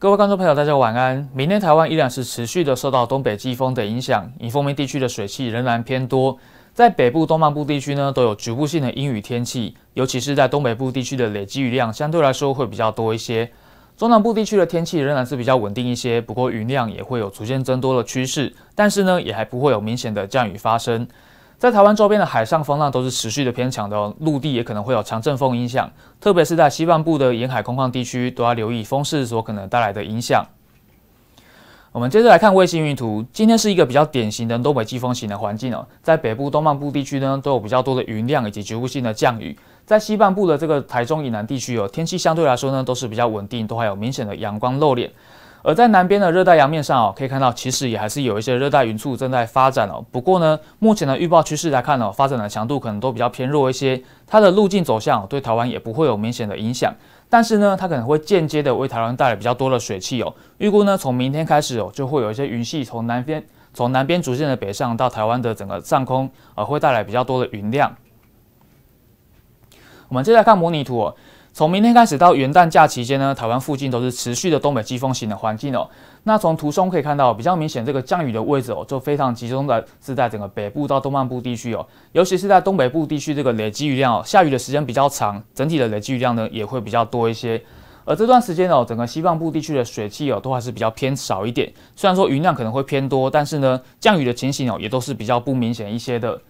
各位观众朋友，大家晚安。明天台湾依然是持续的受到东北季风的影响，以锋面地区的水汽仍然偏多。在北部、东半部地区呢，都有局部性的阴雨天气，尤其是在东北部地区的累积雨量相对来说会比较多一些。中南部地区的天气仍然是比较稳定一些，不过云量也会有逐渐增多的趋势，但是呢，也还不会有明显的降雨发生。在台湾周边的海上风浪都是持续的偏强的，陆地也可能会有强阵风影响，特别是在西半部的沿海空旷地区都要留意风势所可能带来的影响。我们接着来看卫星云图，今天是一个比较典型的东北季风型的环境哦，在北部、东半部地区呢都有比较多的云量以及局部性的降雨，在西半部的这个台中以南地区哦，天气相对来说呢都是比较稳定，都还有明显的阳光露脸。而在南边的热带洋面上哦，可以看到其实也还是有一些热带云簇正在发展哦。不过呢，目前的预报趋势来看呢，发展的强度可能都比较偏弱一些。它的路径走向对台湾也不会有明显的影响，但是呢，它可能会间接的为台湾带来比较多的水汽哦。预估呢，从明天开始哦，就会有一些云系从南边从南边逐渐的北上到台湾的整个上空，呃，会带来比较多的云量。我们下来看模拟图哦。从明天开始到元旦假期间呢，台湾附近都是持续的东北季风型的环境哦。那从图中可以看到，比较明显这个降雨的位置哦，就非常集中的是在整个北部到东半部地区哦，尤其是在东北部地区，这个累积雨量哦，下雨的时间比较长，整体的累积雨量呢也会比较多一些。而这段时间哦，整个西半部地区的水汽哦，都还是比较偏少一点。虽然说云量可能会偏多，但是呢，降雨的情形哦，也都是比较不明显一些的。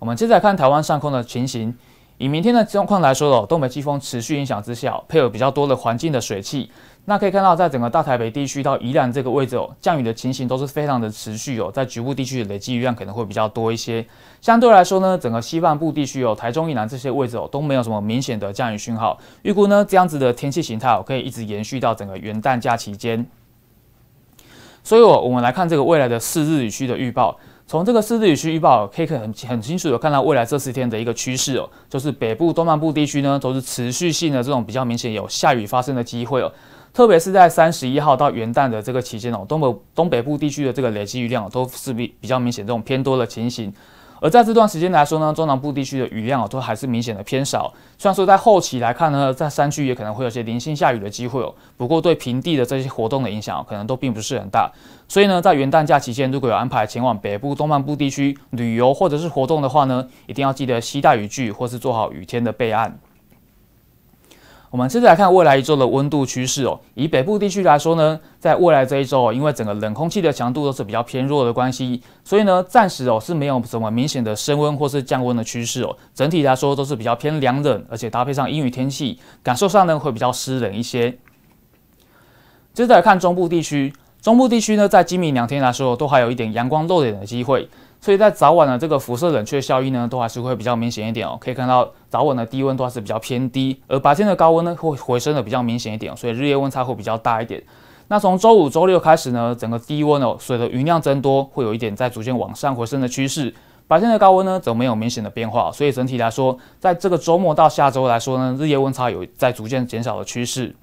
我们接着来看台湾上空的情形。以明天的状况来说哦，东北季风持续影响之下，配合比较多的环境的水汽，那可以看到在整个大台北地区到宜兰这个位置哦，降雨的情形都是非常的持续哦，在局部地区累积雨量可能会比较多一些。相对来说呢，整个西半部地区哦，台中以南这些位置哦，都没有什么明显的降雨讯号。预估呢，这样子的天气形态哦，可以一直延续到整个元旦假期间。所以哦，我们来看这个未来的四日雨区的预报。从这个日雨区预报，可以很很清楚的看到未来这十天的一个趋势哦，就是北部、东南部地区呢，都是持续性的这种比较明显有下雨发生的机会哦，特别是在三十一号到元旦的这个期间哦，东北、东北部地区的这个累积雨量哦，都是比比较明显这种偏多的情形。而在这段时间来说呢，中南部地区的雨量啊都还是明显的偏少。虽然说在后期来看呢，在山区也可能会有些零星下雨的机会哦，不过对平地的这些活动的影响可能都并不是很大。所以呢，在元旦假期间如果有安排前往北部、东半部地区旅游或者是活动的话呢，一定要记得携带雨具或是做好雨天的备案。我们接着来看未来一周的温度趋势哦。以北部地区来说呢，在未来这一周，哦，因为整个冷空气的强度都是比较偏弱的关系，所以呢暂时哦是没有什么明显的升温或是降温的趋势哦。整体来说都是比较偏凉冷，而且搭配上阴雨天气，感受上呢会比较湿冷一些。接着来看中部地区，中部地区呢在今明两天来说都还有一点阳光露脸的机会。所以在早晚的这个辐射冷却效应呢，都还是会比较明显一点哦。可以看到早晚的低温都还是比较偏低，而白天的高温呢会回升的比较明显一点，所以日夜温差会比较大一点。那从周五、周六开始呢，整个低温哦，随着云量增多，会有一点在逐渐往上回升的趋势。白天的高温呢则没有明显的变化，所以整体来说，在这个周末到下周来说呢，日夜温差有在逐渐减少的趋势。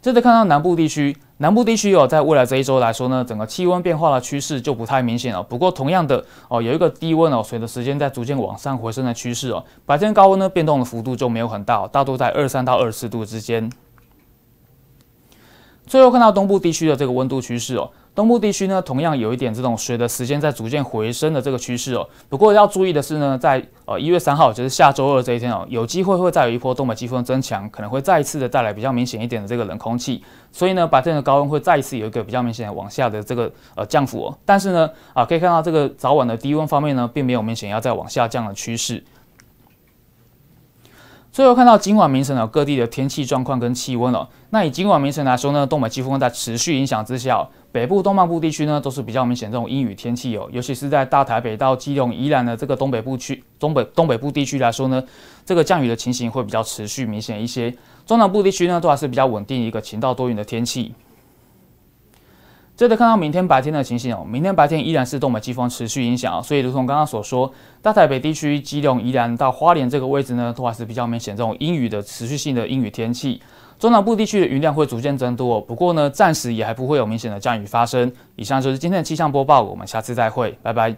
接着看到南部地区。南部地区哦，在未来这一周来说呢，整个气温变化的趋势就不太明显了。不过，同样的哦，有一个低温哦，随着时间在逐渐往上回升的趋势哦，白天高温呢，变动的幅度就没有很大，大多在二三到二十四度之间。最后看到东部地区的这个温度趋势哦，东部地区呢同样有一点这种随着时间在逐渐回升的这个趋势哦。不过要注意的是呢，在呃一月三号，就是下周二这一天哦，有机会会再有一波东北季风增强，可能会再一次的带来比较明显一点的这个冷空气，所以呢白天的高温会再一次有一个比较明显的往下的这个呃降幅哦。但是呢啊可以看到这个早晚的低温方面呢，并没有明显要再往下降的趋势。最后看到今晚明晨的各地的天气状况跟气温哦。那以今晚明晨来说呢，东北季风在持续影响之下，北部、东半部地区呢都是比较明显这种阴雨天气哦，尤其是在大台北到基隆、宜兰的这个东北部区、东北东北部地区来说呢，这个降雨的情形会比较持续明显一些。中南部地区呢都还是比较稳定一个晴到多云的天气。接着看到明天白天的情形哦，明天白天依然是东北季风持续影响，所以如同刚刚所说，大台北地区基隆、宜兰到花莲这个位置呢，都还是比较明显这种阴雨的持续性的阴雨天气。中南部地区的云量会逐渐增多，不过呢，暂时也还不会有明显的降雨发生。以上就是今天的气象播报，我们下次再会，拜拜。